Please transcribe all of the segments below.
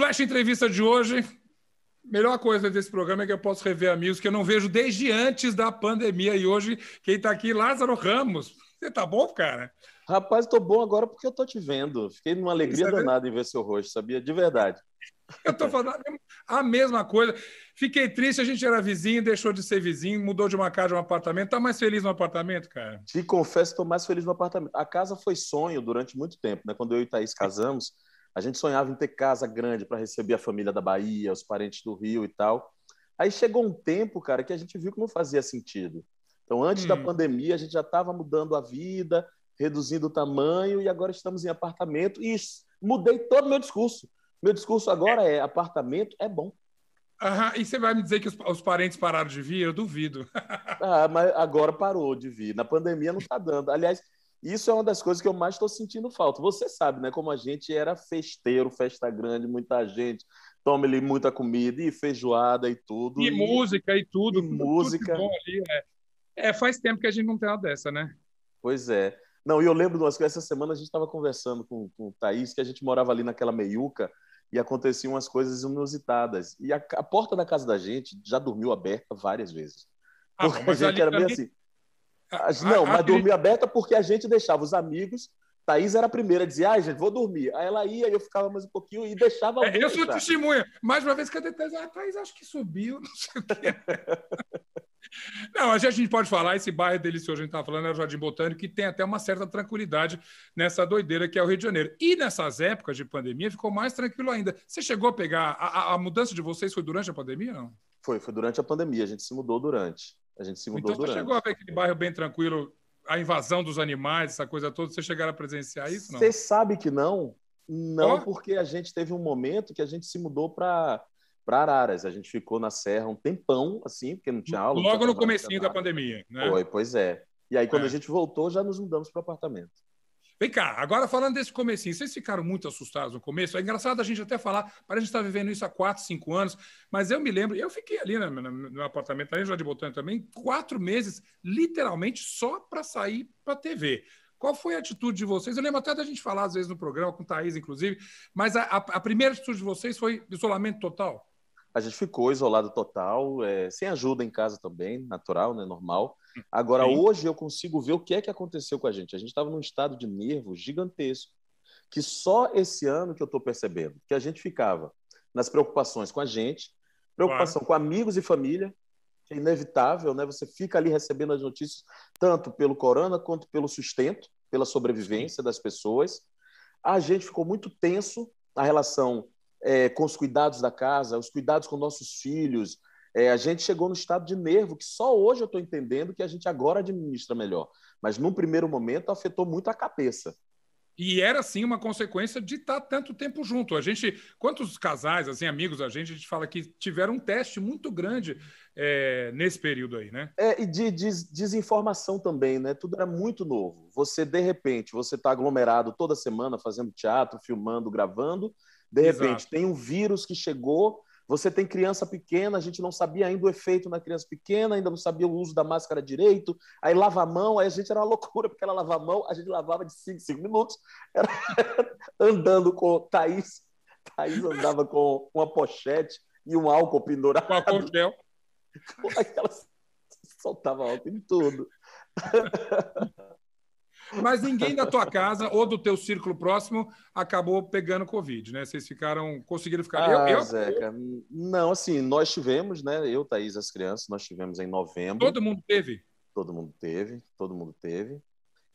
Flash Entrevista de hoje. Melhor coisa desse programa é que eu posso rever amigos que eu não vejo desde antes da pandemia. E hoje, quem está aqui, Lázaro Ramos. Você tá bom, cara? Rapaz, tô bom agora porque eu tô te vendo. Fiquei numa alegria é danada em ver seu rosto, sabia? De verdade. Eu tô falando a mesma coisa. Fiquei triste, a gente era vizinho, deixou de ser vizinho, mudou de uma casa para um apartamento. Tá mais feliz no apartamento, cara? Te confesso, tô mais feliz no apartamento. A casa foi sonho durante muito tempo, né? Quando eu e Thaís casamos. A gente sonhava em ter casa grande para receber a família da Bahia, os parentes do Rio e tal. Aí chegou um tempo, cara, que a gente viu que não fazia sentido. Então, antes hum. da pandemia, a gente já estava mudando a vida, reduzindo o tamanho e agora estamos em apartamento. E mudei todo o meu discurso. Meu discurso agora é, apartamento é bom. Uhum, e você vai me dizer que os, os, parentes pararam de vir? Eu duvido. ah, mas agora parou de vir. Na pandemia não está dando. Aliás, isso é uma das coisas que eu mais estou sentindo falta. Você sabe, né? Como a gente era festeiro, festa grande, muita gente, toma ali muita comida e feijoada e tudo. E, e... música e tudo. E tudo música. Tudo ali, é. é. faz tempo que a gente não tem uma dessa, né? Pois é. Não, e eu lembro de umas coisas. Essa semana a gente estava conversando com, com o Thaís, que a gente morava ali naquela meiuca e aconteciam umas coisas inusitadas. E a, a porta da casa da gente já dormiu aberta várias vezes. Ah, mas ali, era meio assim. Não, mas dormia aberta porque a gente deixava os amigos Thaís era a primeira, dizia, ai, gente, vou dormir. Aí ela ia, eu ficava mais um pouquinho e deixava. É, eu sou testemunha. Mais uma vez, cadê Thaís? Ah, Thaís acho que subiu, não sei o quê. não, a gente pode falar, esse bairro é delicioso a gente está falando é o Jardim Botânico, que tem até uma certa tranquilidade nessa doideira que é o Rio de Janeiro. E nessas épocas de pandemia ficou mais tranquilo ainda. Você chegou a pegar. A, a, a mudança de vocês foi durante a pandemia, não? Foi, foi durante a pandemia, a gente se mudou durante. A gente se mudou então, durante. Então, chegou a ver aquele bairro bem tranquilo, a invasão dos animais, essa coisa toda, vocês chegaram a presenciar isso? Você sabe que não? Não, oh. porque a gente teve um momento que a gente se mudou para para Araras. A gente ficou na serra um tempão, assim, porque não tinha aula. Logo tinha no comecinho da pandemia, né? Foi, pois é. E aí, quando é. a gente voltou, já nos mudamos para apartamento. Vem cá, agora falando desse comecinho, vocês ficaram muito assustados no começo? É engraçado a gente até falar, parece que está vivendo isso há 4, 5 anos, mas eu me lembro, eu fiquei ali no, no, no apartamento, ali já de botão também, quatro meses, literalmente, só para sair para a TV. Qual foi a atitude de vocês? Eu lembro até da gente falar, às vezes, no programa, com o Thaís, inclusive, mas a, a, a primeira atitude de vocês foi isolamento total? A gente ficou isolado total, é, sem ajuda em casa também, natural, né, normal. Agora, Sim. hoje eu consigo ver o que é que aconteceu com a gente. A gente estava num estado de nervo gigantesco, que só esse ano que eu estou percebendo, que a gente ficava nas preocupações com a gente, preocupação claro. com amigos e família, que é inevitável, né? Você fica ali recebendo as notícias, tanto pelo corona quanto pelo sustento, pela sobrevivência Sim. das pessoas. A gente ficou muito tenso na relação é, com os cuidados da casa, os cuidados com nossos filhos. É, a gente chegou no estado de nervo que só hoje eu estou entendendo que a gente agora administra melhor. Mas num primeiro momento afetou muito a cabeça. E era sim uma consequência de estar tá tanto tempo junto. A gente, quantos casais, assim, amigos, a gente, a gente fala que tiveram um teste muito grande é, nesse período aí, né? É, e de, de, desinformação também, né? Tudo era muito novo. Você, de repente, você está aglomerado toda semana fazendo teatro, filmando, gravando, de repente, Exato. tem um vírus que chegou, você tem criança pequena, a gente não sabia ainda o efeito na criança pequena, ainda não sabia o uso da máscara direito, aí lava a mão, aí a gente era uma loucura, porque ela lavava a mão, a gente lavava de 5 em 5 minutos, era... andando com Thaís, Thaís andava com uma pochete e um álcool pendurado. Com álcool gel. Ela Soltava álcool em tudo. Mas ninguém da tua casa ou do teu círculo próximo acabou pegando Covid, né? Vocês ficaram, conseguiram ficar. Ah, eu, eu... Zeca, não, assim, nós tivemos, né? Eu, Thaís, as crianças, nós tivemos em novembro. Todo mundo teve? Todo mundo teve, todo mundo teve.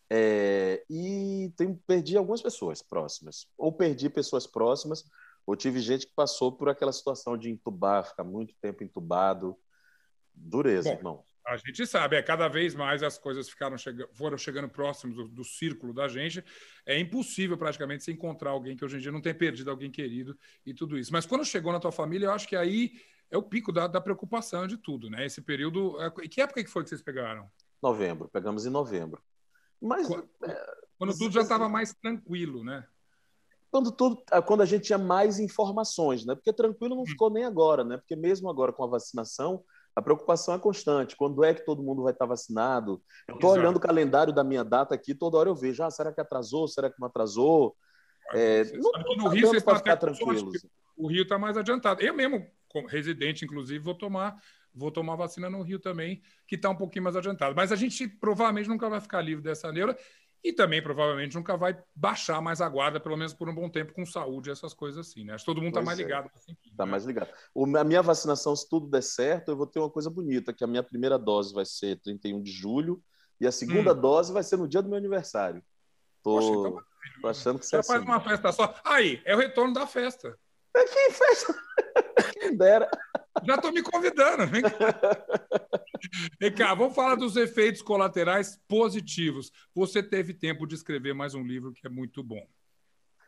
É, e tem, perdi algumas pessoas próximas, ou perdi pessoas próximas, ou tive gente que passou por aquela situação de entubar, ficar muito tempo entubado. Dureza, Bom, irmão. A gente sabe, é cada vez mais as coisas ficaram foram chegando próximos do, do, círculo da gente. É impossível praticamente se encontrar alguém que hoje em dia não tem perdido alguém querido e tudo isso. Mas quando chegou na tua família, eu acho que aí é o pico da, da preocupação de tudo, né? Esse período. É, que época que foi que vocês pegaram? Novembro, pegamos em novembro. Mas quando, é, quando tudo já estava mais tranquilo, né? quando tudo, é, quando a gente tinha mais informações, né? Porque tranquilo não hum. ficou nem agora, né? Porque mesmo agora com a vacinação, a preocupação é constante. Quando é que todo mundo vai estar vacinado? É eu estou olhando o calendário da minha data aqui, toda hora eu vejo, ah, será que atrasou? Será que não atrasou? É, é não, no Rio vocês estão tá ficar tranquilos. O Rio está mais adiantado. Eu mesmo, como residente, inclusive, vou tomar vou tomar vacina no Rio também, que está um pouquinho mais adiantado. Mas a gente provavelmente nunca vai ficar livre dessa neura e também provavelmente nunca vai baixar mais a guarda, pelo menos por um bom tempo, com saúde, essas coisas assim, né? Acho que todo mundo está mais é. ligado. Está né? mais ligado. O, a minha vacinação, se tudo der certo, eu vou ter uma coisa bonita, que a minha primeira dose vai ser 31 de julho e a segunda hum. dose vai ser no dia do meu aniversário. Tô, Poxa, então, tá tô achando que né? você é faz assim. uma festa só. Aí, é o retorno da festa. É que festa! Quem dera. Já estou me convidando. Vem cá. Vem cá, vamos falar dos efeitos colaterais positivos. Você teve tempo de escrever mais um livro que é muito bom.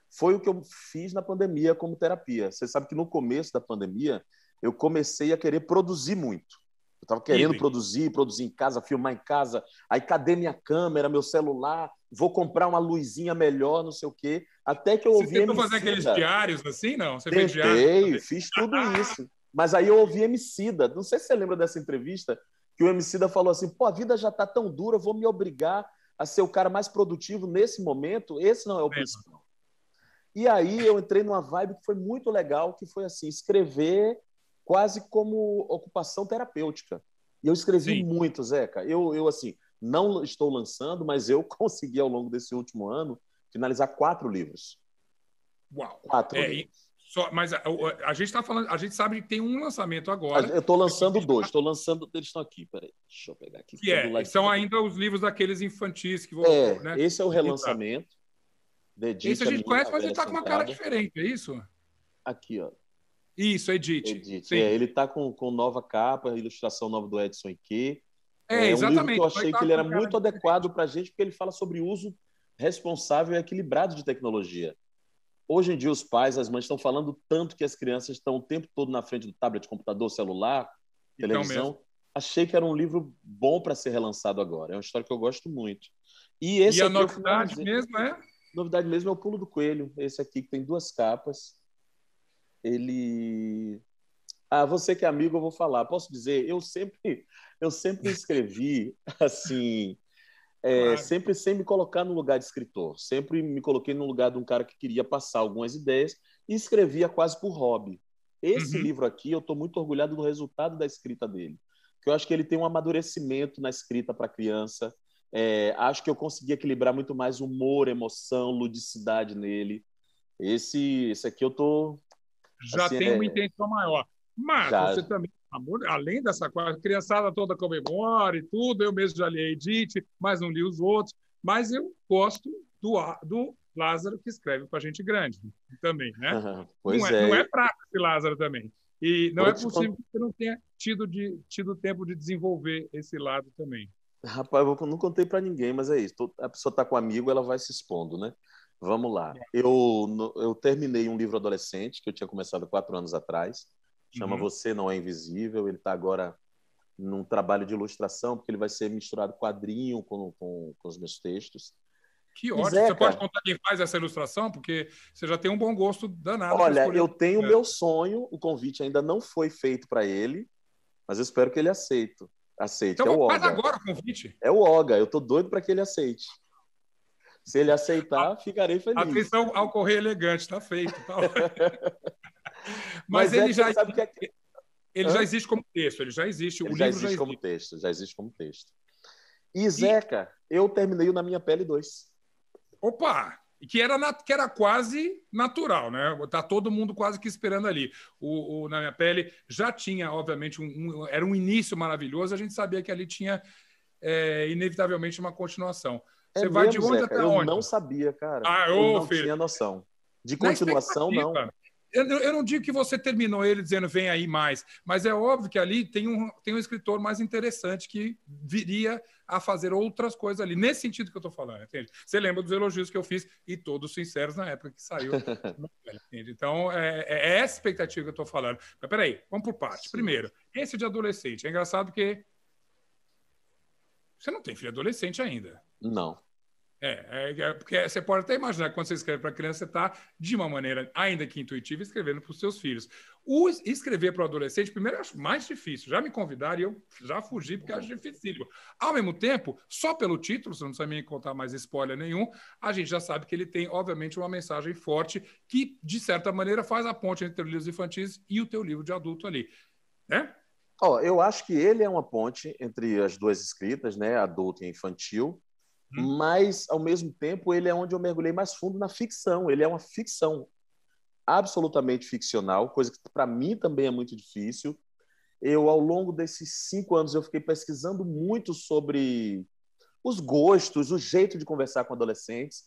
Foi o que eu fiz na pandemia como terapia. Você sabe que no começo da pandemia eu comecei a querer produzir muito. Eu estava querendo Sim. produzir, produzir em casa, filmar em casa. Aí, cadê minha câmera, meu celular? Vou comprar uma luzinha melhor, não sei o quê. Até que eu ouvi. Você tentou que fazer aqueles diários assim, não? Você Tentei, fez diário? Fiz tudo isso. Mas aí eu ouvi Emicida, não sei se você lembra dessa entrevista, que o Emicida falou assim, pô, a vida já está tão dura, vou me obrigar a ser o cara mais produtivo nesse momento, esse não é o principal. E aí eu entrei numa vibe que foi muito legal, que foi assim, escrever quase como ocupação terapêutica. E eu escrevi Sim. muito, Zeca. Eu, eu, assim, não estou lançando, mas eu consegui, ao longo desse último ano, finalizar quatro livros. Uau! Quatro é, livros. Só, mas a, a, a gente está falando, a gente sabe que tem um lançamento agora. Eu estou lançando dois, estou lançando. Eles estão aqui, peraí. Deixa eu pegar aqui. Que é, são ainda os livros daqueles infantis que vão. É, né? Esse é o tá. relançamento. Né, esse a gente conhece, mas ele está com uma cara diferente, é isso? Aqui, ó. Isso, Edith. Edith. É, ele está com, com nova capa, ilustração nova do Edson Ike. É, é exatamente. Um livro que eu achei tá que ele era muito diferente. adequado para a gente, porque ele fala sobre uso responsável e equilibrado de tecnologia. Hoje em dia, os pais, as mães estão falando tanto que as crianças estão o tempo todo na frente do tablet, computador, celular, então televisão. Achei que era um livro bom para ser relançado agora. É uma história que eu gosto muito. E, esse e a é novidade mesmo é? Novidade mesmo é o Pulo do Coelho. Esse aqui que tem duas capas. Ele. Ah, você que é amigo, eu vou falar. Posso dizer, eu sempre, eu sempre escrevi assim é, claro. sempre sem me colocar no lugar de escritor, sempre me coloquei no lugar de um cara que queria passar algumas ideias e escrevia quase por hobby. Esse uhum. livro aqui, eu estou muito orgulhado do resultado da escrita dele, que eu acho que ele tem um amadurecimento na escrita para criança. É, acho que eu consegui equilibrar muito mais humor, emoção, ludicidade nele. Esse, esse aqui eu tô já assim, tem é uma intenção maior. Mas você também além dessa coisa, criançada toda comemora e tudo, eu mesmo já li a Edith, mas não li os outros, mas eu gosto do, do Lázaro que escreve para gente grande também, né? Ah, pois é, não é, é. Não é fraco esse Lázaro também. E não é possível que você não tenha tido, de, tido tempo de desenvolver esse lado também. Rapaz, eu não contei para ninguém, mas é isso. A pessoa está com um amigo, ela vai se expondo, né? Vamos lá. É. Eu, eu terminei um livro adolescente que eu tinha começado quatro anos atrás Chama uhum. Você Não É Invisível. Ele está agora num trabalho de ilustração, porque ele vai ser misturado quadrinho com, com, com os meus textos. Que ótimo! Zeca, você pode contar quem faz essa ilustração? Porque você já tem um bom gosto danado. Olha, eu tenho o é. meu sonho, o convite ainda não foi feito para ele, mas eu espero que ele aceite. aceite. Então, é o Oga. faz agora o convite. É o Oga, eu estou doido para que ele aceite. Se ele aceitar, ficarei feliz. Atenção ao correio elegante, está feito. Tá... Mas, Mas é ele é já. Sabe que é... Ele Hã? já existe como texto, ele já existe. Ele o já livro existe já existe como texto, já existe como texto. E, e... Zeca, eu terminei o Na Minha Pele 2. Opa! Que era, na... que era quase natural, né? Tá todo mundo quase que esperando ali. O, o Na Minha Pele já tinha, obviamente, um, um, era um início maravilhoso, a gente sabia que ali tinha, é, inevitavelmente, uma continuação. É Você mesmo, vai de onde Zeca? até eu onde? Eu não sabia, cara. Ah, eu, não filho. tinha noção. De continuação, não eu, não digo que você terminou ele dizendo vem aí mais, mas é óbvio que ali tem um, tem um escritor mais interessante que viria a fazer outras coisas ali, nesse sentido que eu estou falando, entende? Você lembra dos elogios que eu fiz e todos sinceros na época que saiu. então, é, é, é, essa expectativa que eu estou falando. Mas peraí, vamos por parte. Primeiro, esse de adolescente. É engraçado que você não tem filho adolescente ainda. Não. É, é, é, porque você pode até imaginar que quando você escreve para criança, você está, de uma maneira ainda que intuitiva, escrevendo para os seus filhos. O escrever para o adolescente, primeiro, eu acho mais difícil. Já me convidaram e eu já fugi, porque acho dificílimo. Ao mesmo tempo, só pelo título, você não precisa me contar mais spoiler nenhum, a gente já sabe que ele tem, obviamente, uma mensagem forte que, de certa maneira, faz a ponte entre os livros infantis e o teu livro de adulto ali. Né? Oh, eu acho que ele é uma ponte entre as duas escritas, né, adulto e infantil. Uhum. Mas, ao mesmo tempo, ele é onde eu mergulhei mais fundo na ficção. Ele é uma ficção absolutamente ficcional, coisa que para mim também é muito difícil. Eu, ao longo desses cinco anos, eu fiquei pesquisando muito sobre os gostos, o jeito de conversar com adolescentes.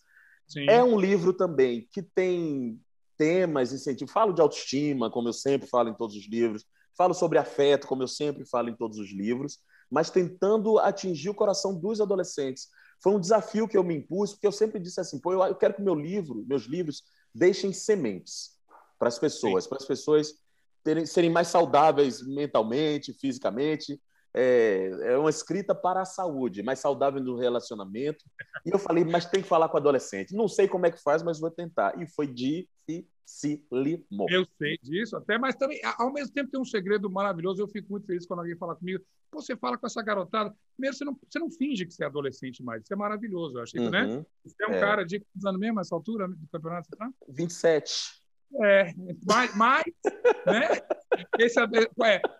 Sim. É um livro também que tem temas, incentivo. Falo de autoestima, como eu sempre falo em todos os livros. Falo sobre afeto, como eu sempre falo em todos os livros. Mas tentando atingir o coração dos adolescentes. Foi um desafio que eu me impus, porque eu sempre disse assim, pô, eu quero que meu livro, meus livros, deixem sementes para as pessoas, para as pessoas terem, serem mais saudáveis mentalmente, fisicamente. É, é uma escrita para a saúde, mais saudável no relacionamento. E eu falei, mas tem que falar com adolescente. Não sei como é que faz, mas vou tentar. E foi de se limou. Eu sei disso, até, mas também, ao mesmo tempo, tem um segredo maravilhoso. Eu fico muito feliz quando alguém fala comigo. Pô, você fala com essa garotada. Primeiro, você não, você não finge que você é adolescente mais. Isso é maravilhoso, eu achei, né? uhum, né? Você é um é. cara de quantos anos mesmo, essa altura do campeonato? Tá? 27. É, mas, mas né? Esse é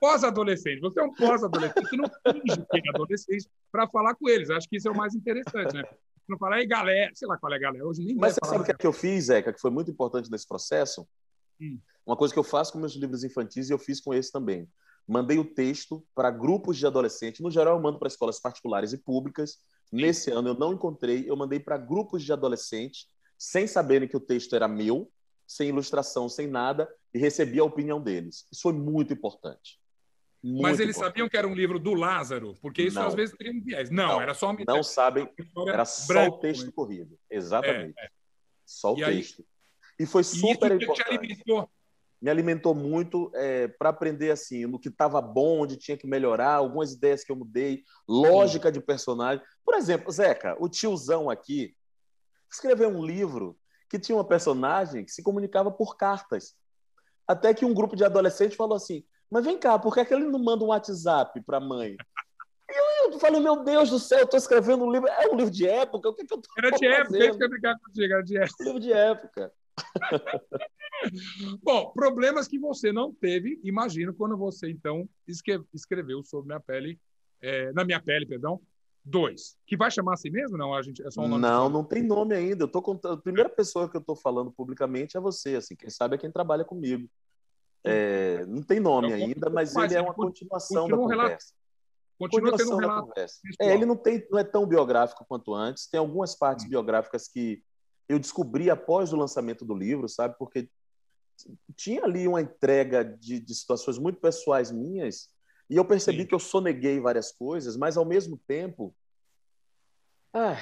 pós-adolescente. Você é um pós-adolescente. Você não finge que é adolescente para falar com eles. Acho que isso é o mais interessante, né? Não fala, aí galera, sei lá qual é galera. Hoje nem Mas você sabe o que, é que eu fiz, Zeca, que foi muito importante nesse processo? Hum. Uma coisa que eu faço com meus livros infantis e eu fiz com esse também. Mandei o texto para grupos de adolescentes. No geral, eu mando para escolas particulares e públicas. Nesse ano eu não encontrei, eu mandei para grupos de adolescentes, sem saberem que o texto era meu, sem ilustração, sem nada, e recebi a opinião deles. Isso foi muito importante. Muito mas eles importante. sabiam que era um livro do Lázaro, porque isso não. às vezes teria um viés. Não, não, era só uma Não sabem, era só o texto né? corrido. É, Exatamente. É, é. Só o e texto. Aí... E foi super e isso importante. Te alimentou. Me alimentou muito é, para aprender assim, no que estava bom, onde tinha que melhorar, algumas ideias que eu mudei, lógica Sim. de personagem. Por exemplo, Zeca, o tiozão aqui escreveu um livro que tinha uma personagem que se comunicava por cartas. Até que um grupo de adolescentes falou assim: mas vem cá, por que, é que ele não manda um WhatsApp para a mãe? Eu, eu falei, meu Deus do céu, eu estou escrevendo um livro. É um livro de época? O que, é que eu estou Era de época, é eu brincar contigo, era de época. Livro de época. Bom, problemas que você não teve, imagino, quando você, então, escreveu sobre minha pele, é, na minha pele, perdão, dois. Que vai chamar assim mesmo? Não, a gente, é só um nome não, não tem nome ainda. Eu tô contando, a primeira pessoa que eu estou falando publicamente é você, assim, quem sabe é quem trabalha comigo. É, não tem nome é então, um ainda, mas ele é uma continuação da conversa. Continua continuação um relato. Da conversa. É, ele não, tem, não é tão biográfico quanto antes. Tem algumas partes hum. biográficas que eu descobri após o lançamento do livro, sabe? Porque tinha ali uma entrega de, de situações muito pessoais minhas e eu percebi Sim. que eu soneguei várias coisas, mas ao mesmo tempo, ah,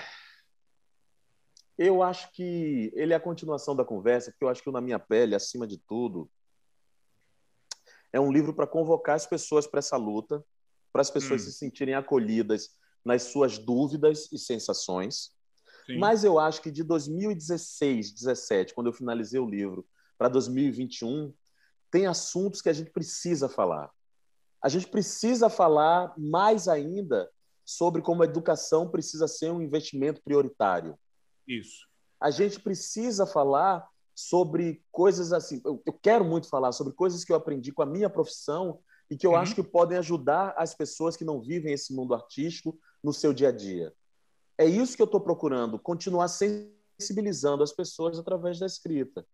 eu acho que ele é a continuação da conversa, porque eu acho que eu, na minha pele, acima de tudo, é um livro para convocar as pessoas para essa luta, para as pessoas hum. se sentirem acolhidas nas suas dúvidas e sensações. Sim. Mas eu acho que de 2016, 17, quando eu finalizei o livro, para 2021, tem assuntos que a gente precisa falar. A gente precisa falar mais ainda sobre como a educação precisa ser um investimento prioritário. Isso. A gente precisa falar sobre coisas assim. Eu, eu quero muito falar sobre coisas que eu aprendi com a minha profissão e que eu uhum. acho que podem ajudar as pessoas que não vivem esse mundo artístico no seu dia a dia. É isso que eu estou procurando, continuar sensibilizando as pessoas através da escrita.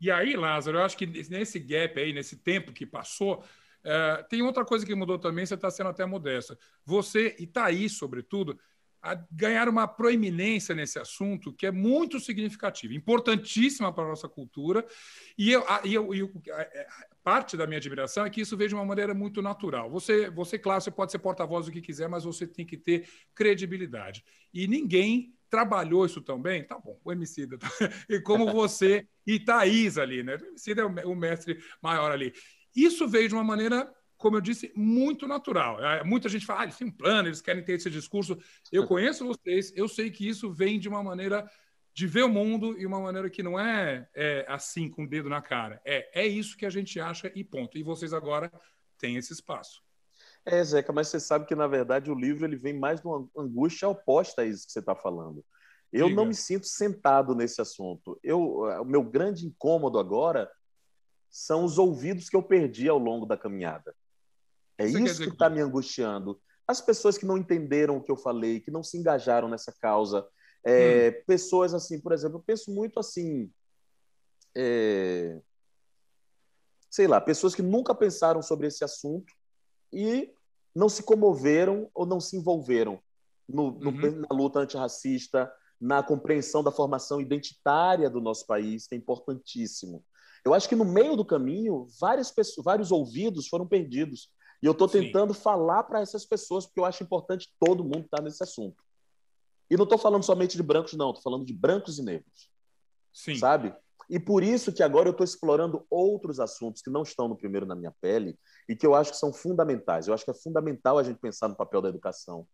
E aí, Lázaro, eu acho que nesse gap aí, nesse tempo que passou, eh, tem outra coisa que mudou também, você está sendo até modesta. Você e aí, sobretudo, a ganhar uma proeminência nesse assunto que é muito significativa, importantíssima para a nossa cultura. E, eu, a, eu, eu a, é, parte da minha admiração é que isso veio de uma maneira muito natural. Você, você claro, você pode ser porta-voz do que quiser, mas você tem que ter credibilidade. E ninguém trabalhou isso também, tá bom, o Emicida, tá... e como você e Thaís ali, né? O Emicida é o mestre maior ali. Isso veio de uma maneira como eu disse, muito natural. É, muita gente fala, ah, eles têm um plano, eles querem ter esse discurso. Eu conheço vocês, eu sei que isso vem de uma maneira de ver o mundo e uma maneira que não é, é assim, com o dedo na cara. É, é isso que a gente acha e ponto. E vocês agora têm esse espaço. É, Zeca, mas você sabe que, na verdade, o livro ele vem mais de uma angústia oposta a isso que você está falando. Eu Diga. não me sinto sentado nesse assunto. Eu, eh, o meu grande incômodo agora são os ouvidos que eu perdi ao longo da caminhada. É Você isso que está que... Tá me angustiando. As pessoas que não entenderam o que eu falei, que não se engajaram nessa causa. É, hum. Pessoas assim, por exemplo, eu penso muito assim. É... Sei lá, pessoas que nunca pensaram sobre esse assunto e não se comoveram ou não se envolveram no, no, uhum. na luta antirracista, na compreensão da formação identitária do nosso país, que é importantíssimo. Eu acho que no meio do caminho, várias pessoas, vários ouvidos foram perdidos. E eu estou tentando Sim. falar para essas pessoas, porque eu acho importante todo mundo estar tá nesse assunto. E não estou falando somente de brancos, não, estou falando de brancos e negros. Sim. Sabe? E por isso que agora eu estou explorando outros assuntos que não estão no primeiro na minha pele e que eu acho que são fundamentais. Eu acho que é fundamental a gente pensar no papel da educação.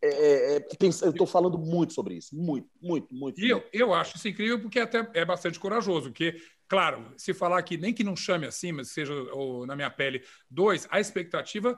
É, é, é pensa, eu estou falando muito sobre isso, muito, muito, muito. E muito. eu, eu acho isso incrível porque até é bastante corajoso, porque Claro, se falar que nem que não chame assim, mas seja ou, na minha pele. Dois, a expectativa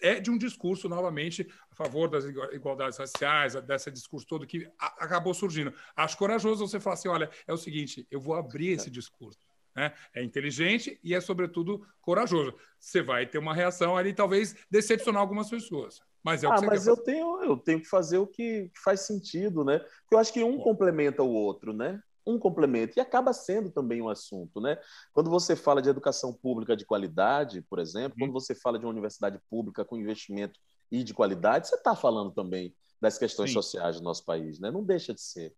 é de um discurso, novamente, a favor das igualdades raciais, desse discurso todo que acabou surgindo. Acho corajoso você falar assim: olha, é o seguinte, eu vou abrir esse discurso. Né? É inteligente e é, sobretudo, corajoso. Você vai ter uma reação ali, talvez decepcionar algumas pessoas. Mas é o ah, que mas eu tenho, eu tenho que fazer o que faz sentido, né? Porque eu acho que um Bom. complementa o outro, né? um complemento e acaba sendo também um assunto, né? Quando você fala de educação pública de qualidade, por exemplo, quando você fala de uma universidade pública com investimento e de qualidade, você está falando também das questões Sim. sociais do nosso país, né? Não deixa de ser.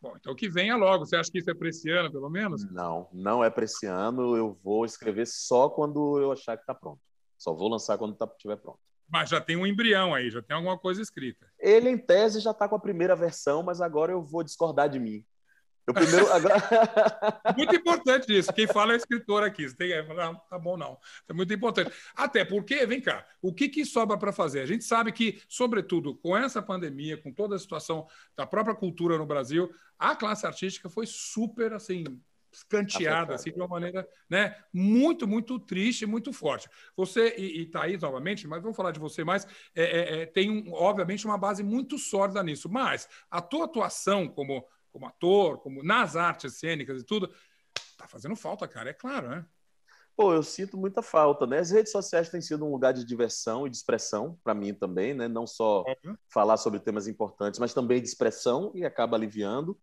Bom, então que venha logo. Você acha que isso é para esse ano, pelo menos? Não, não é para esse ano. Eu vou escrever só quando eu achar que está pronto. Só vou lançar quando estiver tá, pronto. Mas já tem um embrião aí, já tem alguma coisa escrita. Ele, em tese, já está com a primeira versão, mas agora eu vou discordar de mim. Eu primeiro. muito importante isso. Quem fala é escritor aqui. Você tem que falar, tá bom, não. É muito importante. Até porque, vem cá, o que, que sobra para fazer? A gente sabe que, sobretudo com essa pandemia, com toda a situação da própria cultura no Brasil, a classe artística foi super assim escanteada assim, de uma maneira né, muito, muito triste, muito forte. Você e, e Thaís, novamente, mas vamos falar de você mais, é, é, é tem, um, obviamente, uma base muito sólida nisso, mas a tua atuação como como ator, como nas artes cênicas e tudo. Tá fazendo falta, cara, é claro, né? Pô, eu sinto muita falta, né? As redes sociais têm sido um lugar de diversão e de expressão para mim também, né? Não só uhum. falar sobre temas importantes, mas também de expressão e acaba aliviando.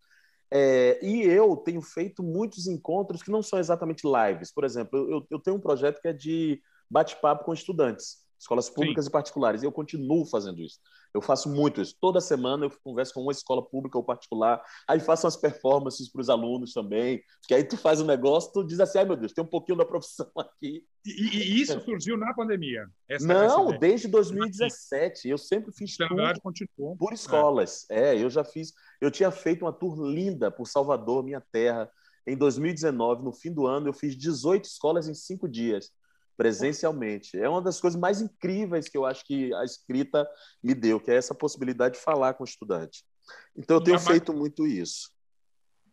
É, e eu tenho feito muitos encontros que não são exatamente lives. Por exemplo, eu, eu tenho um projeto que é de bate-papo com estudantes escolas públicas Sim. e particulares. E eu continuo fazendo isso. Eu faço muito isso. Toda semana eu converso com uma escola pública ou particular, aí faço umas performances para os alunos também, porque aí tu faz um negócio, tu diz assim, ai meu Deus, tem um pouquinho da profissão aqui. E, e isso surgiu na pandemia? Essa, Não, desde 2017. Eu sempre fiz então, tudo continuou. por ah. escolas. É. é, eu já fiz... Eu tinha feito uma tour linda por Salvador, minha terra, em 2019, no fim do ano, eu fiz 18 escolas em cinco dias presencialmente. É uma das coisas mais incríveis que eu acho que a escrita me deu, que é essa possibilidade de falar com o estudante. Então eu tenho mas, feito muito isso.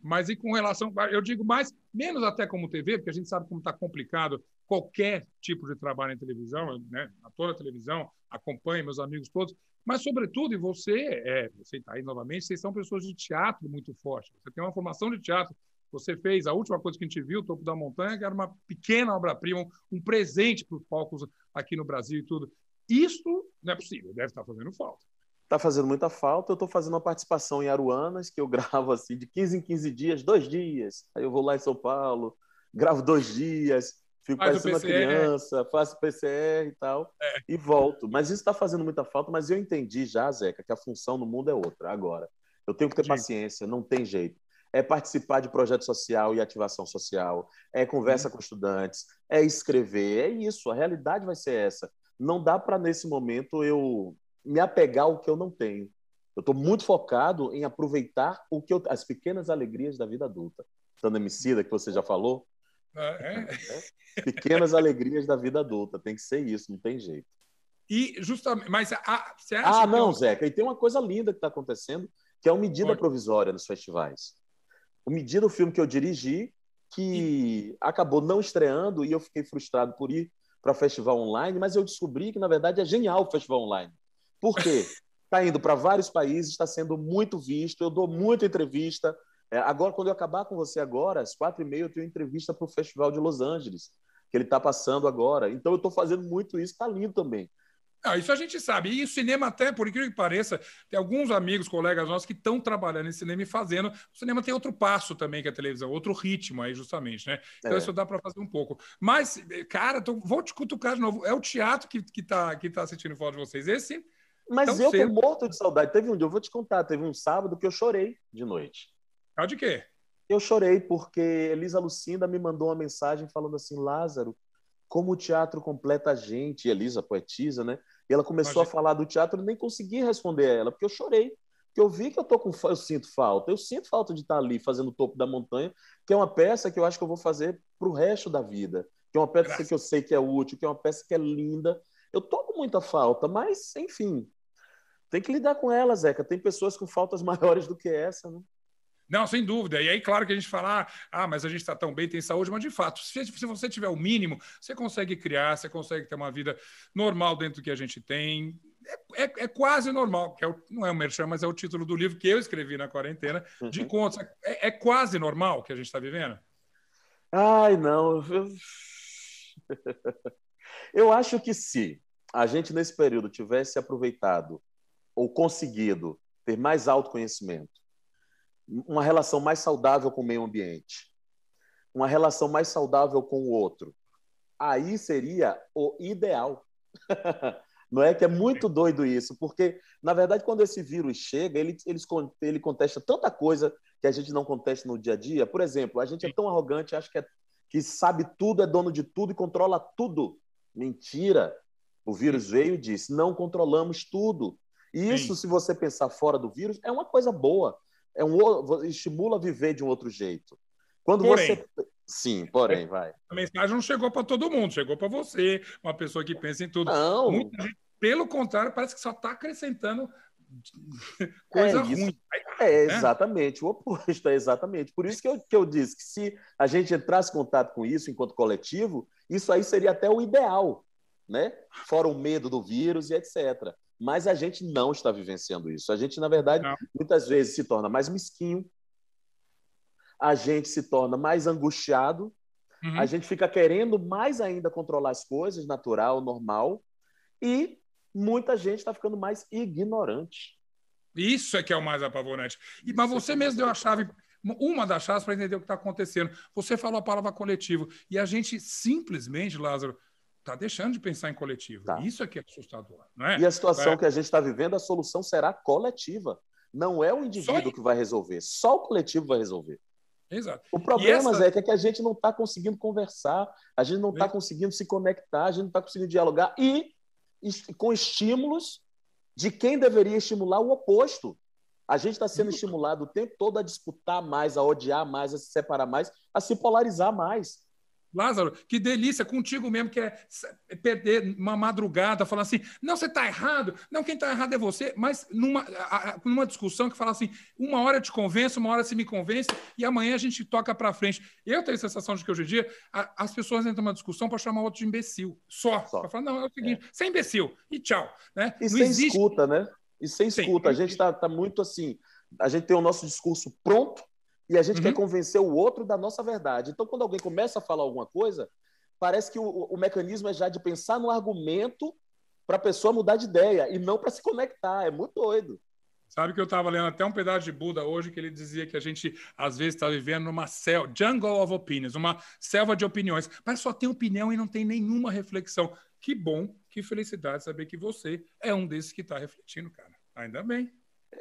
Mas e com relação, eu digo mais, menos até como TV, porque a gente sabe como está complicado qualquer tipo de trabalho em televisão, né? Ator na televisão, acompanha meus amigos todos, mas sobretudo e você, é, você está aí novamente, vocês são pessoas de teatro muito forte. Você tem uma formação de teatro, você fez a última coisa que a gente viu, o Topo da Montanha, que era uma pequena obra-prima, um presente para os palcos aqui no Brasil e tudo. Isso não é possível, deve estar fazendo falta. Está fazendo muita falta. Eu estou fazendo uma participação em Aruanas, que eu gravo assim de 15 em 15 dias, dois dias. Aí eu vou lá em São Paulo, gravo dois dias, fico Faz parecendo uma é. criança, faço PCR e tal, é. e volto. Mas isso está fazendo muita falta, mas eu entendi já, Zeca, que a função no mundo é outra agora. Eu tenho que ter Sim. paciência, não tem jeito é participar de projeto social e ativação social, é conversa uhum. com estudantes, é escrever, é isso, a realidade vai ser essa. Não dá para, nesse momento, eu me apegar ao que eu não tenho. Eu estou muito focado em aproveitar o que eu, as pequenas alegrias da vida adulta. Tanto Tandemicida, que você já falou. Ah, é? É. pequenas alegrias da vida adulta, tem que ser isso, não tem jeito. E justamente, mas a, você acha Ah, não, é Zeca, e tem uma coisa linda que está acontecendo, que é uma medida Pode. provisória nos festivais o Medida, o filme que eu dirigi, que acabou não estreando e eu fiquei frustrado por ir para festival online, mas eu descobri que, na verdade, é genial o festival online. Por quê? Está indo para vários países, está sendo muito visto, eu dou muita entrevista. É, agora, quando eu acabar com você agora, às quatro e meia, eu tenho entrevista para o Festival de Los Angeles, que ele está passando agora. Então, eu estou fazendo muito isso, está lindo também. Ah, isso a gente sabe. E o cinema, até, por incrível que pareça, tem alguns amigos, colegas nossos que estão trabalhando em cinema e fazendo. O cinema tem outro passo também que a televisão, outro ritmo aí, justamente, né? Então, é. isso dá para fazer um pouco. Mas, eh, cara, tô, então, vou te cutucar de novo. É o teatro que, que, tá, que tá sentindo foto de vocês. Esse. Mas eu cedo. tô morto de saudade. Teve um dia, eu vou te contar, teve um sábado que eu chorei de noite. Ah, de quê? Eu chorei porque Elisa Lucinda me mandou uma mensagem falando assim: Lázaro, como o teatro completa a gente, Elisa, poetisa, né? E ela começou Imagina. a falar do teatro, eu nem consegui responder a ela, porque eu chorei. Porque eu vi que eu tô com eu sinto falta. Eu sinto falta de estar ali fazendo o topo da montanha, que é uma peça que eu acho que eu vou fazer para o resto da vida, que é uma peça Graças. que eu sei que é útil, que é uma peça que é linda. Eu tô com muita falta, mas enfim, tem que lidar com ela, Zeca. Tem pessoas com faltas maiores do que essa, né? Não, sem dúvida. E aí, claro que a gente fala, ah, ah mas a gente está tão bem, tem saúde, mas de fato, se, se você tiver o mínimo, você consegue criar, você consegue ter uma vida normal dentro do que a gente tem. É, é, é quase normal, que é o, não é o merchan, mas é o título do livro que eu escrevi na quarentena, uhum. de contas. É, é quase normal que a gente está vivendo? Ai, não. Eu acho que se a gente, nesse período, tivesse aproveitado ou conseguido ter mais autoconhecimento, uma relação mais saudável com o meio ambiente, uma relação mais saudável com o outro. Aí seria o ideal. Não é que é muito doido isso, porque na verdade quando esse vírus chega, ele, ele, ele contesta tanta coisa que a gente não contesta no dia a dia. Por exemplo, a gente é tão arrogante, acha que, é, que sabe tudo, é dono de tudo e controla tudo. Mentira! O vírus veio e disse: não controlamos tudo. E isso, Sim. se você pensar fora do vírus, é uma coisa boa, é um, estimula a viver de um outro jeito. Quando porém, você. Sim, porém, é, vai. A mensagem não chegou para todo mundo, chegou para você, uma pessoa que pensa em tudo. Não. Muita gente, pelo contrário, parece que só está acrescentando é coisa é ruim. É, né? exatamente, né? o oposto, é exatamente. Por isso que eu, que eu disse que se a gente entrasse em contato com isso enquanto coletivo, isso aí seria até o ideal, né? Fora o medo do vírus e etc. Mas a gente não está vivenciando isso. A gente, na verdade, não. muitas vezes se torna mais mesquinho, a gente se torna mais angustiado, uhum. a gente fica querendo mais ainda controlar as coisas, natural, normal, e muita gente está ficando mais ignorante. Isso é que é o mais apavorante. E, mas é você é mesmo deu a chave, uma das chaves para entender o que está acontecendo. Você falou a palavra coletivo. E a gente simplesmente, Lázaro, está deixando de pensar em coletivo. Tá. Isso é que é assustador. Não é? E a situação é. que a gente está vivendo, a solução será coletiva. Não é o indivíduo que vai resolver, só o coletivo vai resolver. Exato. O problema, essa... Zé, é que a gente não está conseguindo conversar, a gente não está é. conseguindo se conectar, a gente não está conseguindo dialogar e com estímulos de quem deveria estimular o oposto. A gente está sendo estimulado o tempo todo a disputar mais, a odiar mais, a se separar mais, a se polarizar mais. Lázaro, que delícia, contigo mesmo, que é, é perder uma madrugada, falar assim, não, você está errado, não, quem está errado é você, mas numa, numa discussão que fala assim, uma hora eu te convenço, uma hora você me convence, e amanhã a gente toca para frente. Eu tenho a sensação de que hoje em dia a, as pessoas entram numa discussão para chamar outro de imbecil, só, só. para falar, não, é o seguinte, é. você é imbecil, e tchau. Né? E não sem existe... escuta, né? E sem escuta, Sim. a gente está tá muito assim, a gente tem o nosso discurso pronto, e a gente uhum. quer convencer o outro da nossa verdade. Então, quando alguém começa a falar alguma coisa, parece que o, o mecanismo é já de pensar no argumento para a pessoa mudar de ideia e não para se conectar. É muito doido. Sabe que eu estava lendo até um pedaço de Buda hoje que ele dizia que a gente às vezes está vivendo numa selva, jungle of opinions, uma selva de opiniões, mas só tem opinião e não tem nenhuma reflexão. Que bom, que felicidade saber que você é um desses que está refletindo, cara. Ainda bem.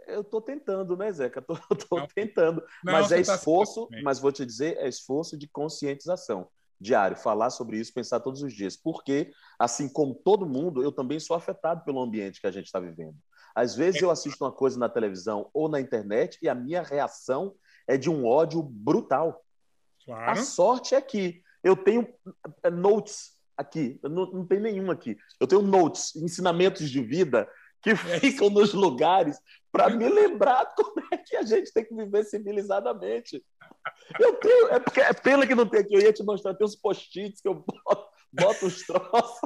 Eu estou tentando, né, Zeca? Estou tentando. Não, mas é tá esforço, tá mas vou te dizer, é esforço de conscientização diário, falar sobre isso, pensar todos os dias. Porque, assim como todo mundo, eu também sou afetado pelo ambiente que a gente está vivendo. Às vezes eu assisto uma coisa na televisão ou na internet e a minha reação é de um ódio brutal. Claro. A sorte é que eu tenho eh, notes aqui, não, não tem nenhum aqui. Eu tenho notes, ensinamentos de vida que é ficam nos lugares para me lembrar como é que a gente tem que viver civilizadamente. Eu tenho, é, porque, é pena que não tem aqui, eu ia te mostrar, tem uns post-its que eu boto, boto os troços.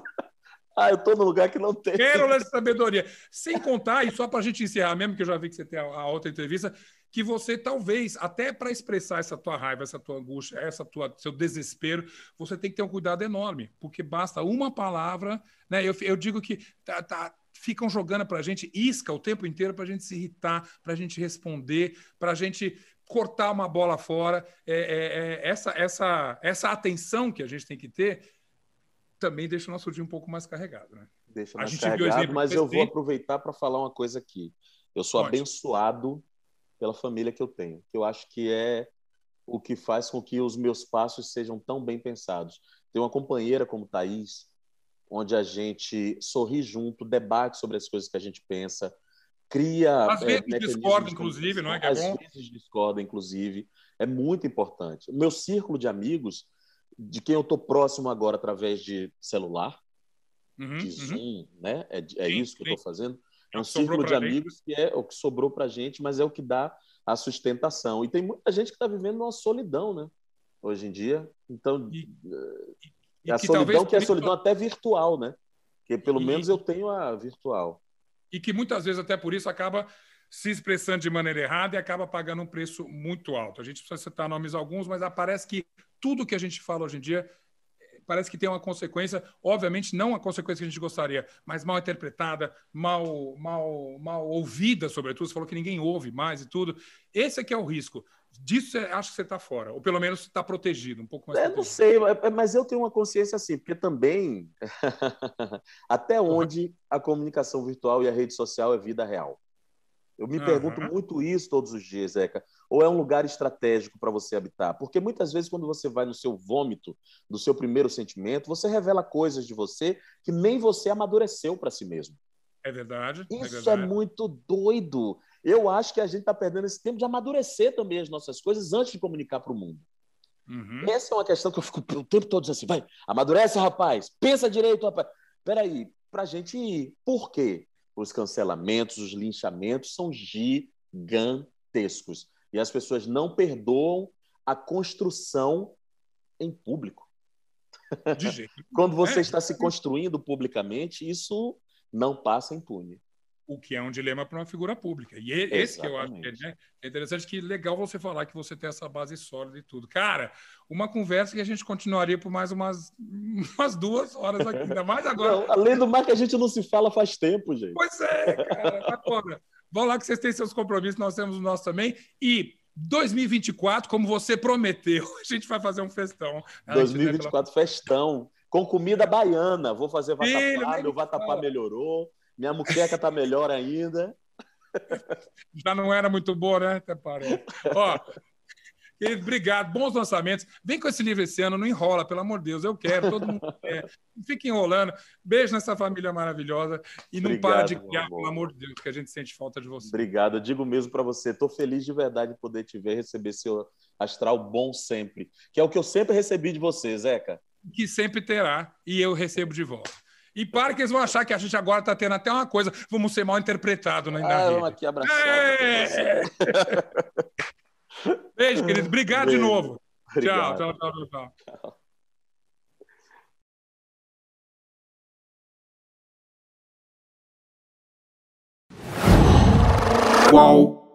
Ah, eu estou no lugar que não tem. Pérola de sabedoria. Sem contar, e só para a gente encerrar mesmo, que eu já vi que você tem a, a outra entrevista, que você talvez, até para expressar essa tua raiva, essa tua angústia, essa tua seu desespero, você tem que ter um cuidado enorme, porque basta uma palavra, né? Eu, eu digo que tá, tá ficam jogando para a gente isca o tempo inteiro para a gente se irritar, para a gente responder, para a gente cortar uma bola fora. É, é, é, essa, essa, essa atenção que a gente tem que ter também deixa o nosso dia um pouco mais carregado, né? Deixa mais carregado, mas eu vou aproveitar para falar uma coisa aqui. Eu sou Pode. abençoado pela família que eu tenho, que eu acho que é o que faz com que os meus passos sejam tão bem pensados. Tem uma companheira como Thaís, onde a gente sorri junto, debate sobre as coisas que a gente pensa, cria. Às é, vezes discordam discorda, inclusive, não é? Que é Às bom? vezes discorda, inclusive. É muito importante. O meu círculo de amigos de quem eu estou próximo agora através de celular, uhum, de uhum. Zoom, uhum. né? É, é sim, isso que sim. eu estou fazendo. É, é um círculo de amigos gente. que é o que sobrou para gente, mas é o que dá a sustentação. E tem muita gente que está vivendo uma solidão, né? Hoje em dia. Então, e, é a que solidão que é a solidão até virtual, né? Que pelo e, menos eu tenho a virtual. E que muitas vezes até por isso acaba se expressando de maneira errada e acaba pagando um preço muito alto. A gente precisa citar nomes alguns, mas parece que tudo que a gente fala hoje em dia parece que tem uma consequência, obviamente não a consequência que a gente gostaria, mas mal interpretada, mal, mal, mal ouvida, sobretudo. Você falou que ninguém ouve mais e tudo. Esse é que é o risco. Disso acho que você está fora, ou pelo menos está protegido, um pouco mais. Eu protegido. não sei, mas eu tenho uma consciência assim, porque também até onde a comunicação virtual e a rede social é vida real. Eu me uhum. pergunto muito isso todos os dias, Zeca. Ou é um lugar estratégico para você habitar? Porque muitas vezes, quando você vai no seu vômito, no seu primeiro sentimento, você revela coisas de você que nem você amadureceu para si mesmo. É verdade. É isso é, verdade. é muito doido. Eu acho que a gente está perdendo esse tempo de amadurecer também as nossas coisas antes de comunicar para o mundo. Uhum. Essa é uma questão que eu fico o tempo todo dizendo assim: vai, amadurece, rapaz, pensa direito, rapaz. Peraí, para a gente ir. Por quê? os cancelamentos, os linchamentos são gigantescos. E as pessoas não perdoam a construção em público. Quando você é, está se construindo publicamente, isso não passa impune o que é um dilema para uma figura pública. E é esse Exatamente. que eu acho que é, né? é interessante, que legal você falar que você tem essa base sólida e tudo. Cara, uma conversa que a gente continuaria por mais umas, umas duas horas aqui, ainda mais agora. Não, além do mais que a gente não se fala faz tempo, gente. Pois é, cara. Agora, tá vão lá que vocês têm seus compromissos, nós temos o nosso também. E 2024, como você prometeu, a gente vai fazer um festão. 2024, festão. Com comida baiana. Vou fazer vatapá, meu vatapá melhorou. Minha muqueca tá melhor ainda. Já não era muito boa, né? Até parece. Ó, obrigado, bons lançamentos. Vem com esse livro esse ano, não enrola, pelo amor de Deus, eu quero, todo mundo quer. fica enrolando. Beijo nessa família maravilhosa e não para de criar, pelo amor de Deus, que a gente sente falta de você. Obrigado, eu digo mesmo para você. Estou feliz de verdade de poder te ver, receber seu astral bom sempre, que é o que eu sempre recebi de você, Zeca. Que sempre terá, e eu recebo de volta. E para que eles vão achar que a gente agora está tendo até uma coisa, vamos ser mal interpretado na né, ah, vamos aqui abraçar. É! Beijo, querido. Obrigado Beijo. de novo. Obrigado. tchau, tchau, tchau. tchau. tchau. Qual